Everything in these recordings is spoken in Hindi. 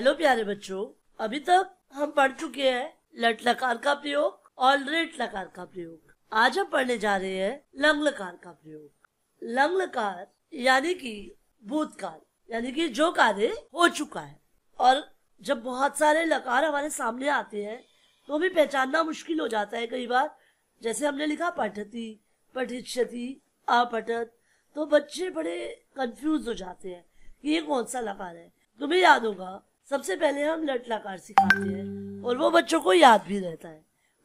हेलो प्यारे बच्चों अभी तक हम पढ़ चुके हैं लट लकार का प्रयोग और रेट लकार का प्रयोग आज हम पढ़ने जा रहे हैं लंग लकार का प्रयोग लंग लकार यानी कि भूतकाल यानी कि जो कार्य हो चुका है और जब बहुत सारे लकार हमारे सामने आते हैं तो हमें पहचानना मुश्किल हो जाता है कई बार जैसे हमने लिखा पठती पठिक्षति अपठत तो बच्चे बड़े कंफ्यूज हो जाते हैं कि ये कौन सा लकार है तुम्हें याद होगा सबसे पहले हम लटलाकार सिखाते हैं और वो बच्चों को याद भी रहता है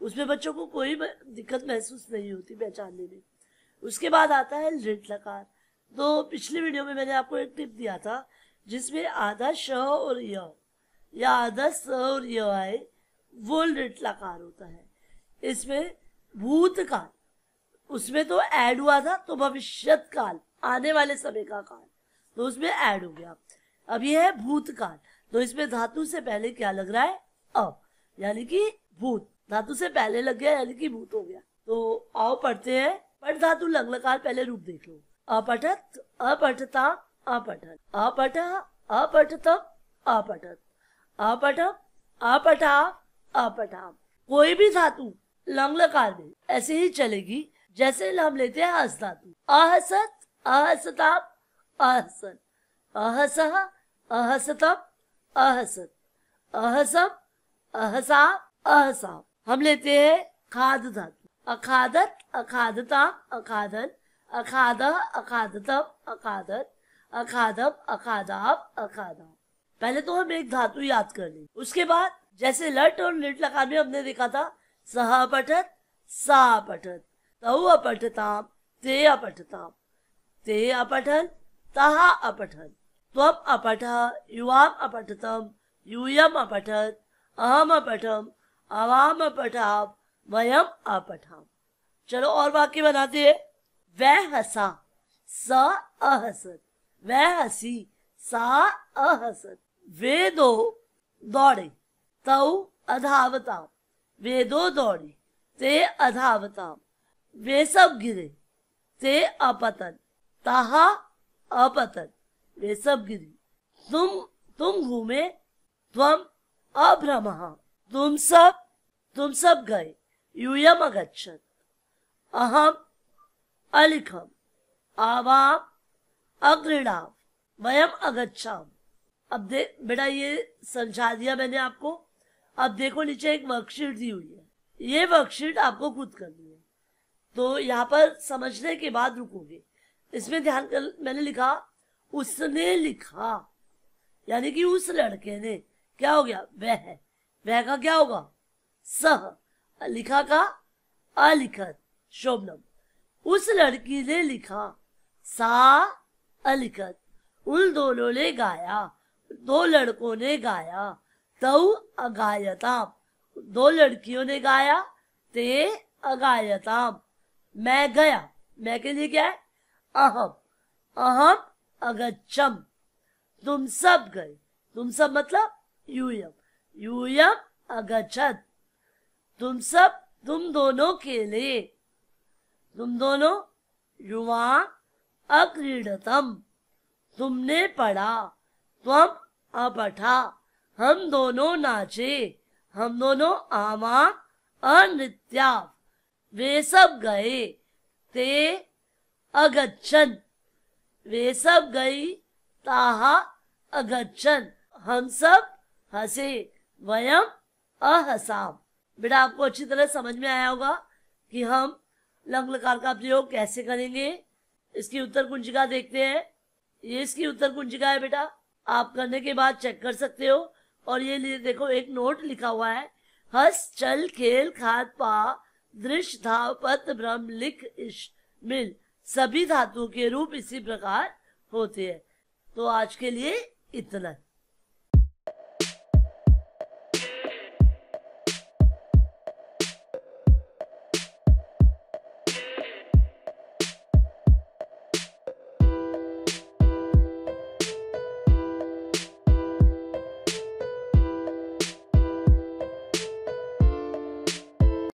उसमें बच्चों को कोई दिक्कत महसूस नहीं होती पहचानने में उसके बाद आता है लटलाकार तो पिछले वीडियो में मैंने आपको एक टिप दिया था जिसमें आधा श और य या आधा स और य आए वो लटलाकार होता है इसमें भूतकाल उसमें तो ऐड हुआ था तो भविष्यत काल आने वाले समय का काल तो उसमें ऐड हो गया अब यह है भूतकाल तो इसमें धातु से पहले क्या लग रहा है अ यानी कि भूत धातु से पहले लग गया यानी कि भूत हो गया तो आओ पढ़ते हैं पट धातु लग लकार पहले रूप देख लो अपठत अपठता अपठत अपठ अपठत अपठत अपठ अपठा अपठा कोई भी धातु लंग लकार में ऐसे ही चलेगी जैसे हम लेते हैं हस धातु अहसत अहसताप अहसन अहस अहसतम अहसत अहसब अहसाब अहसा हम लेते हैं खाद धातु अखादत अखादता अखादन अखाद अखादतम अखादत अखादब अखादाब अखादा पहले तो हम एक धातु याद कर ली उसके बाद जैसे लट और लिट लगा में हमने देखा था सह पठत सा पठत तऊ अपठताम ते अपठताम ते अपठन तहा अपठन त्वम् अपठ युवाम अपठतम् यूयम अपठत अहम अपठम अवाम अपठाम वयम अपठाम चलो और वाक्य बनाते हैं वह हसा स अहसत वह हसी सा अहसत वे दो दौड़े तव अधावता वे दो दौड़े ते अधावता वे सब गिरे ते अपतन ताहा अपतन रेशब गिरी तुम तुम घूमे तुम अभ्रम तुम सब तुम सब गए यूयम अगछत अहम अलिखम आवाम अग्रणाम वयम अगच्छाम अब देख बेटा ये समझा दिया मैंने आपको अब देखो नीचे एक वर्कशीट दी हुई है ये वर्कशीट आपको खुद करनी है तो यहाँ पर समझने के बाद रुकोगे इसमें ध्यान कर मैंने लिखा उसने लिखा यानी कि उस लड़के ने क्या हो गया वह वह का क्या होगा सह लिखा का अलिखत शोभनम उस लड़की ने लिखा सा अलिखत उन दोनों ने गाया दो लड़कों ने गाया तऊ अगायताम दो लड़कियों ने गाया ते अगायताम मैं गया मैं के लिए क्या है अहम अहम अगच्छम तुम सब गए तुम सब मतलब यूयम यूयम अगच्छत तुम सब तुम दोनों के लिए तुम दोनों युवा अक्रीडतम तुमने पढ़ा तुम अपठा हम दोनों नाचे हम दोनों आमा अनृत्या वे सब गए ते अगच्छन वे सब गई ताहा अगच्छन हम सब हसे वयम अहसाम बेटा आपको अच्छी तरह समझ में आया होगा कि हम लंग लकार का प्रयोग कैसे करेंगे इसकी उत्तर कुंजिका देखते हैं ये इसकी उत्तर कुंजिका है बेटा आप करने के बाद चेक कर सकते हो और ये देखो एक नोट लिखा हुआ है हस चल खेल खाद पा दृश्य धाव पत भ्रम लिख इश मिल सभी धातुओं के रूप इसी प्रकार होते हैं तो आज के लिए इतना